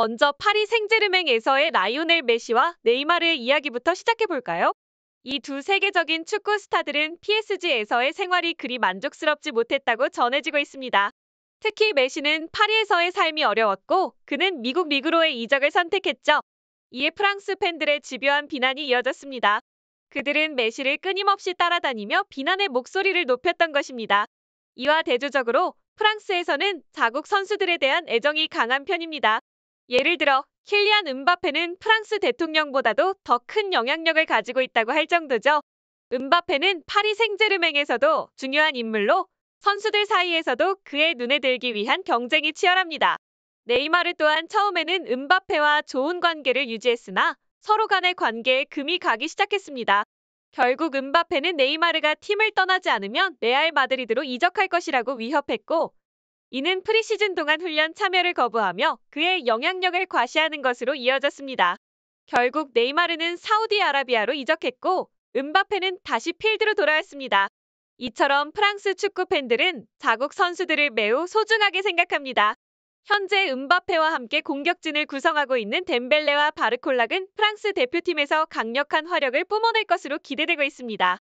먼저 파리 생제르맹에서의 라이오넬 메시와 네이마르의 이야기부터 시작해볼까요? 이 두 세계적인 축구 스타들은 PSG에서의 생활이 그리 만족스럽지 못했다고 전해지고 있습니다. 특히 메시는 파리에서의 삶이 어려웠고 그는 미국 리그로의 이적을 선택했죠. 이에 프랑스 팬들의 집요한 비난이 이어졌습니다. 그들은 메시를 끊임없이 따라다니며 비난의 목소리를 높였던 것입니다. 이와 대조적으로 프랑스에서는 자국 선수들에 대한 애정이 강한 편입니다. 예를 들어 킬리안 은바페는 프랑스 대통령보다도 더 큰 영향력을 가지고 있다고 할 정도죠. 은바페는 파리 생제르맹에서도 중요한 인물로 선수들 사이에서도 그의 눈에 들기 위한 경쟁이 치열합니다. 네이마르 또한 처음에는 은바페와 좋은 관계를 유지했으나 서로 간의 관계에 금이 가기 시작했습니다. 결국 은바페는 네이마르가 팀을 떠나지 않으면 레알 마드리드로 이적할 것이라고 위협했고 이는 프리시즌 동안 훈련 참여를 거부하며 그의 영향력을 과시하는 것으로 이어졌습니다. 결국 네이마르는 사우디아라비아로 이적했고 은바페는 다시 필드로 돌아왔습니다. 이처럼 프랑스 축구 팬들은 자국 선수들을 매우 소중하게 생각합니다. 현재 은바페와 함께 공격진을 구성하고 있는 덴벨레와 바르콜락은 프랑스 대표팀에서 강력한 화력을 뿜어낼 것으로 기대되고 있습니다.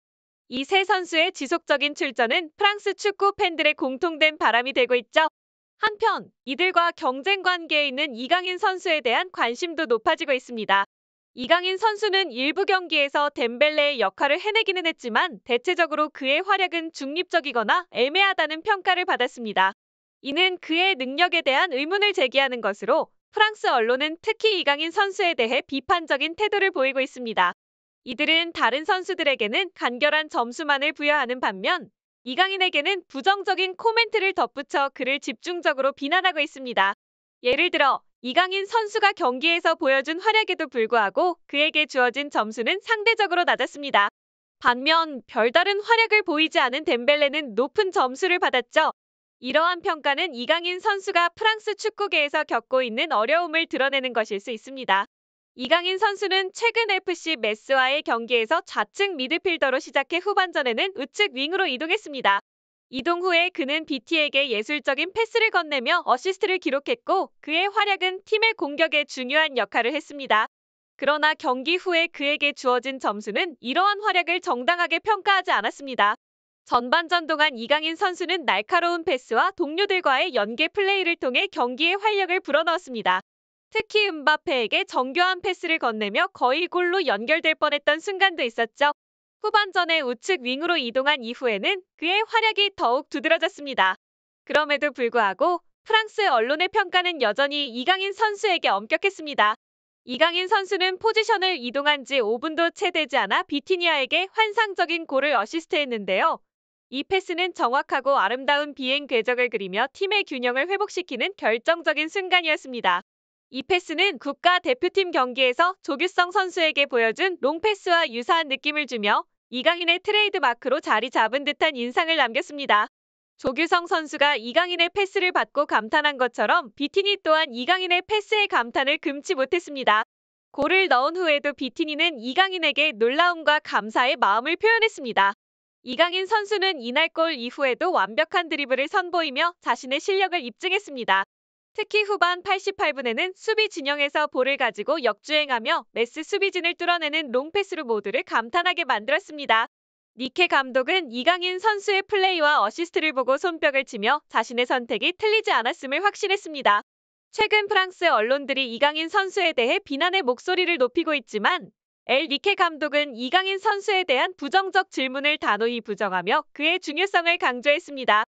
이세 선수의 지속적인 출전은 프랑스 축구 팬들의 공통된 바람이 되고 있죠. 한편 이들과 경쟁 관계에 있는 이강인 선수에 대한 관심도 높아지고 있습니다. 이강인 선수는 일부 경기에서 덴벨레의 역할을 해내기는 했지만 대체적으로 그의 활약은 중립적이거나 애매하다는 평가를 받았습니다. 이는 그의 능력에 대한 의문을 제기하는 것으로 프랑스 언론은 특히 이강인 선수에 대해 비판적인 태도를 보이고 있습니다. 이들은 다른 선수들에게는 간결한 점수만을 부여하는 반면 이강인에게는 부정적인 코멘트를 덧붙여 그를 집중적으로 비난하고 있습니다. 예를 들어 이강인 선수가 경기에서 보여준 활약에도 불구하고 그에게 주어진 점수는 상대적으로 낮았습니다. 반면 별다른 활약을 보이지 않은 덴벨레는 높은 점수를 받았죠. 이러한 평가는 이강인 선수가 프랑스 축구계에서 겪고 있는 어려움을 드러내는 것일 수 있습니다. 이강인 선수는 최근 FC 메스와의 경기에서 좌측 미드필더로 시작해 후반전에는 우측 윙으로 이동했습니다. 이동 후에 그는 BT에게 예술적인 패스를 건네며 어시스트를 기록했고 그의 활약은 팀의 공격에 중요한 역할을 했습니다. 그러나 경기 후에 그에게 주어진 점수는 이러한 활약을 정당하게 평가하지 않았습니다. 전반전 동안 이강인 선수는 날카로운 패스와 동료들과의 연계 플레이를 통해 경기의 활력을 불어넣었습니다. 특히 은바페에게 정교한 패스를 건네며 거의 골로 연결될 뻔했던 순간도 있었죠. 후반전에 우측 윙으로 이동한 이후에는 그의 활약이 더욱 두드러졌습니다. 그럼에도 불구하고 프랑스 언론의 평가는 여전히 이강인 선수에게 엄격했습니다. 이강인 선수는 포지션을 이동한 지 5분도 채 되지 않아 비티니아에게 환상적인 골을 어시스트했는데요. 이 패스는 정확하고 아름다운 비행 궤적을 그리며 팀의 균형을 회복시키는 결정적인 순간이었습니다. 이 패스는 국가 대표팀 경기에서 조규성 선수에게 보여준 롱패스와 유사한 느낌을 주며 이강인의 트레이드 마크로 자리 잡은 듯한 인상을 남겼습니다. 조규성 선수가 이강인의 패스를 받고 감탄한 것처럼 비티니 또한 이강인의 패스의 감탄을 금치 못했습니다. 골을 넣은 후에도 비티니는 이강인에게 놀라움과 감사의 마음을 표현했습니다. 이강인 선수는 이날 골 이후에도 완벽한 드리블을 선보이며 자신의 실력을 입증했습니다. 특히 후반 88분에는 수비 진영에서 볼을 가지고 역주행하며 메스 수비진을 뚫어내는 롱패스로 모두를 감탄하게 만들었습니다. 니케 감독은 이강인 선수의 플레이와 어시스트를 보고 손뼉을 치며 자신의 선택이 틀리지 않았음을 확신했습니다. 최근 프랑스 언론들이 이강인 선수에 대해 비난의 목소리를 높이고 있지만 엘 니케 감독은 이강인 선수에 대한 부정적 질문을 단호히 부정하며 그의 중요성을 강조했습니다.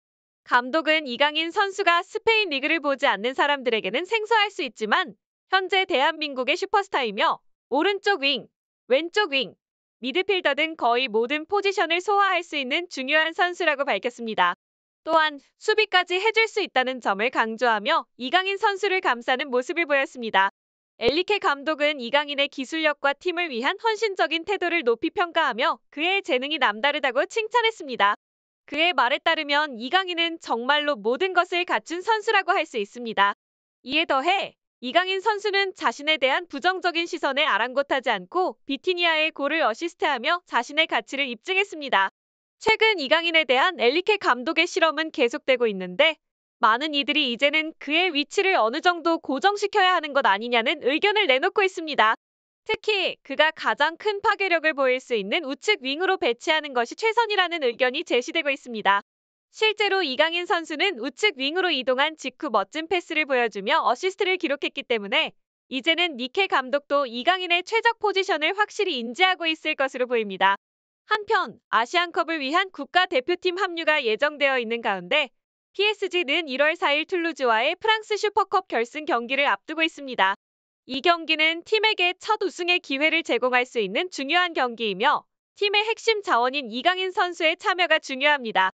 감독은 이강인 선수가 스페인 리그를 보지 않는 사람들에게는 생소할 수 있지만 현재 대한민국의 슈퍼스타이며 오른쪽 윙, 왼쪽 윙, 미드필더 등 거의 모든 포지션을 소화할 수 있는 중요한 선수라고 밝혔습니다. 또한 수비까지 해줄 수 있다는 점을 강조하며 이강인 선수를 감싸는 모습을 보였습니다. 엘리케 감독은 이강인의 기술력과 팀을 위한 헌신적인 태도를 높이 평가하며 그의 재능이 남다르다고 칭찬했습니다. 그의 말에 따르면 이강인은 정말로 모든 것을 갖춘 선수라고 할 수 있습니다. 이에 더해 이강인 선수는 자신에 대한 부정적인 시선에 아랑곳하지 않고 비티니아의 골을 어시스트하며 자신의 가치를 입증했습니다. 최근 이강인에 대한 엘리케 감독의 실험은 계속되고 있는데 많은 이들이 이제는 그의 위치를 어느 정도 고정시켜야 하는 것 아니냐는 의견을 내놓고 있습니다. 특히 그가 가장 큰 파괴력을 보일 수 있는 우측 윙으로 배치하는 것이 최선이라는 의견이 제시되고 있습니다. 실제로 이강인 선수는 우측 윙으로 이동한 직후 멋진 패스를 보여주며 어시스트를 기록했기 때문에 이제는 니케 감독도 이강인의 최적 포지션을 확실히 인지하고 있을 것으로 보입니다. 한편 아시안컵을 위한 국가대표팀 합류가 예정되어 있는 가운데 PSG는 1월 4일 툴루즈와의 프랑스 슈퍼컵 결승 경기를 앞두고 있습니다. 이 경기는 팀에게 첫 우승의 기회를 제공할 수 있는 중요한 경기이며 팀의 핵심 자원인 이강인 선수의 참여가 중요합니다.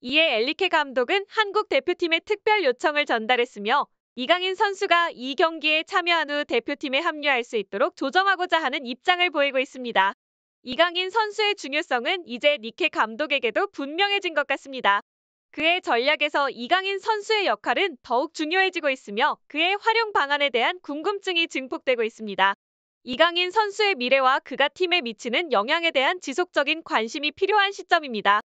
이에 엘리케 감독은 한국 대표팀의 특별 요청을 전달했으며 이강인 선수가 이 경기에 참여한 후 대표팀에 합류할 수 있도록 조정하고자 하는 입장을 보이고 있습니다. 이강인 선수의 중요성은 이제 니케 감독에게도 분명해진 것 같습니다. 그의 전략에서 이강인 선수의 역할은 더욱 중요해지고 있으며 그의 활용 방안에 대한 궁금증이 증폭되고 있습니다. 이강인 선수의 미래와 그가 팀에 미치는 영향에 대한 지속적인 관심이 필요한 시점입니다.